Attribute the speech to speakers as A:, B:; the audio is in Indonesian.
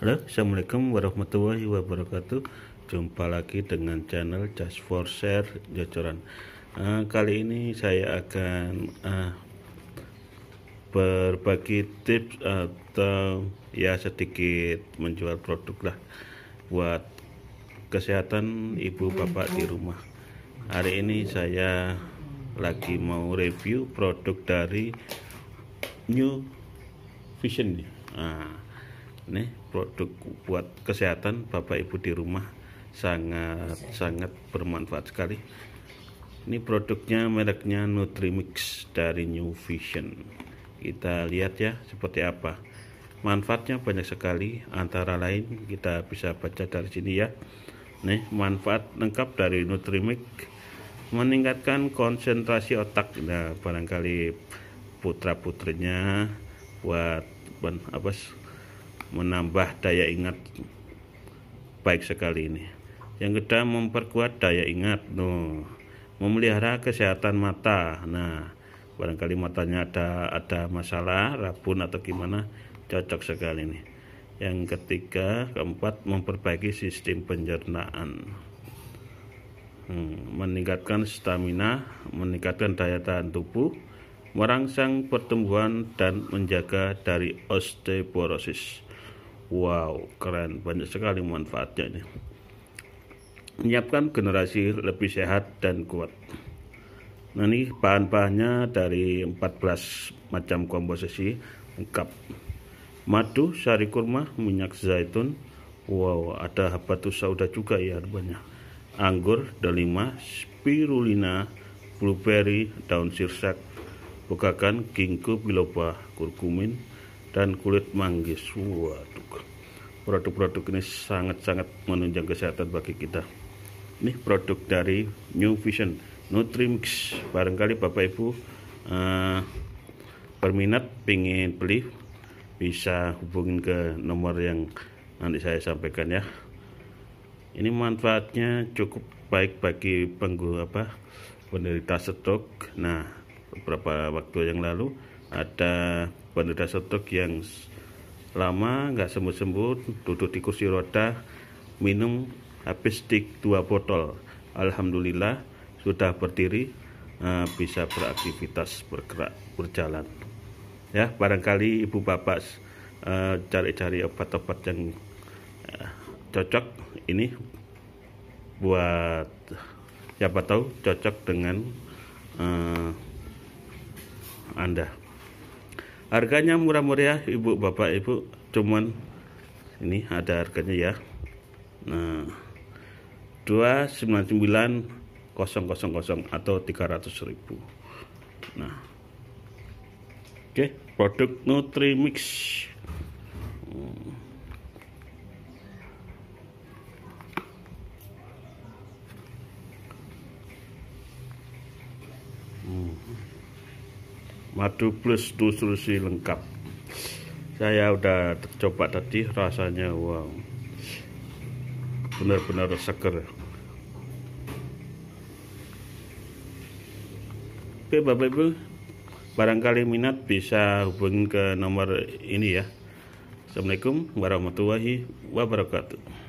A: Halo, Assalamualaikum warahmatullahi wabarakatuh Jumpa lagi dengan channel Just for Share Jocoran uh, eh, Kali ini saya akan uh, Berbagi tips atau Ya sedikit menjual produk lah Buat kesehatan ibu bapak di rumah Hari ini saya lagi mau review produk dari New Vision Nah nih produk buat kesehatan Bapak Ibu di rumah sangat sangat bermanfaat sekali. Ini produknya mereknya Nutrimix dari New Vision. Kita lihat ya seperti apa. Manfaatnya banyak sekali antara lain kita bisa baca dari sini ya. Nih manfaat lengkap dari Nutrimix meningkatkan konsentrasi otak. Nah, barangkali putra-putrinya buat apa menambah daya ingat baik sekali ini yang kedua memperkuat daya ingat no memelihara kesehatan mata nah barangkali matanya ada ada masalah rabun atau gimana cocok sekali ini. yang ketiga keempat memperbaiki sistem pencernaan hmm, meningkatkan stamina meningkatkan daya tahan tubuh merangsang pertumbuhan dan menjaga dari osteoporosis Wow, keren, banyak sekali manfaatnya ini. Menyiapkan generasi lebih sehat dan kuat. Nah, ini bahan-bahannya dari 14 macam komposisi lengkap. Madu, sari kurma, minyak zaitun. Wow, ada habatus sauda juga ya rupanya. Anggur, delima, spirulina, blueberry, daun sirsak, bukakan ginkgo biloba, kurkumin, dan kulit manggis. Waduh produk-produk ini sangat-sangat menunjang kesehatan bagi kita ini produk dari New Vision Nutrimix barangkali Bapak Ibu uh, berminat pingin beli bisa hubungin ke nomor yang nanti saya sampaikan ya ini manfaatnya cukup baik bagi pengguna apa penderita stroke nah beberapa waktu yang lalu ada penderita stroke yang lama nggak sembuh-sembuh duduk di kursi roda minum habis stick dua botol Alhamdulillah sudah berdiri eh, bisa beraktivitas bergerak berjalan ya barangkali ibu bapak eh, cari-cari obat-obat yang eh, cocok ini buat siapa tahu cocok dengan uh, anda harganya murah-murah ibu bapak ibu cuman ini ada harganya ya nah 299 000 atau 300 ribu nah oke okay. produk Nutrimix madu plus nutrisi lengkap saya udah coba tadi rasanya wow benar-benar seger oke bapak ibu barangkali minat bisa hubungi ke nomor ini ya Assalamualaikum warahmatullahi wabarakatuh